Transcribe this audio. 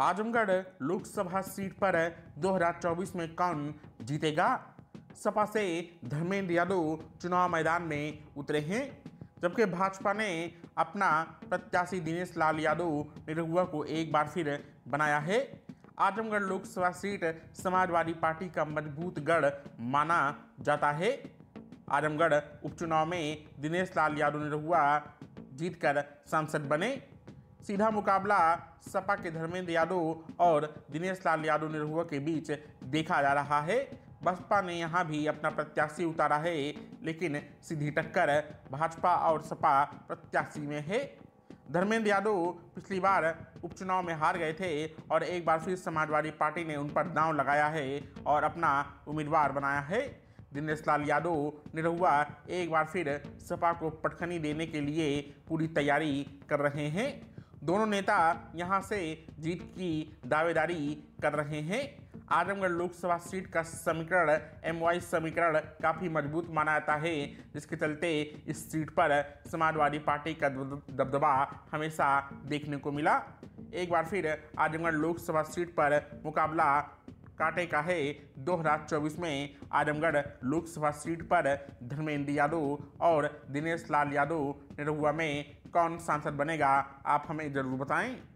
Azamgarh Lok Sabha seat पर 2024 में कौन जीतेगा सपा से धर्मेंद्र यादव चुनाव मैदान में उतरे हैं जबकि भाजपा ने अपना प्रत्याशी दिनेश लाल यादव निरहुआ को एक बार फिर बनाया है आजमगढ़ लोकसभा सीट समाजवादी पार्टी का मजबूत गढ़ माना जाता है आजमगढ़ उपचुनाव में दिनेश लाल यादव निरहुआ जीतकर सांसद बने सीधा मुकाबला सपा के धर्मेंद्र यादव और दिनेश लाल यादव निरहुआ के बीच देखा जा रहा है बसपा ने यहाँ भी अपना प्रत्याशी उतारा है लेकिन सीधी टक्कर भाजपा और सपा प्रत्याशी में है धर्मेंद्र यादव पिछली बार उपचुनाव में हार गए थे और एक बार फिर समाजवादी पार्टी ने उन पर दांव लगाया है और अपना उम्मीदवार बनाया है दिनेश लाल यादव निरहुआ एक बार फिर सपा को पटखनी देने के लिए पूरी तैयारी कर रहे हैं दोनों नेता यहां से जीत की दावेदारी कर रहे हैं आजमगढ़ लोकसभा सीट का समीकरण एम वाई समीकरण काफ़ी मजबूत माना जाता है जिसके चलते इस सीट पर समाजवादी पार्टी का दबदबा हमेशा देखने को मिला एक बार फिर आजमगढ़ लोकसभा सीट पर मुकाबला काटे का है 2024 में आजमगढ़ लोकसभा सीट पर धर्मेंद्र यादव और दिनेश लाल यादव निरहुआ में कौन सांसद बनेगा आप हमें जरूर बताएं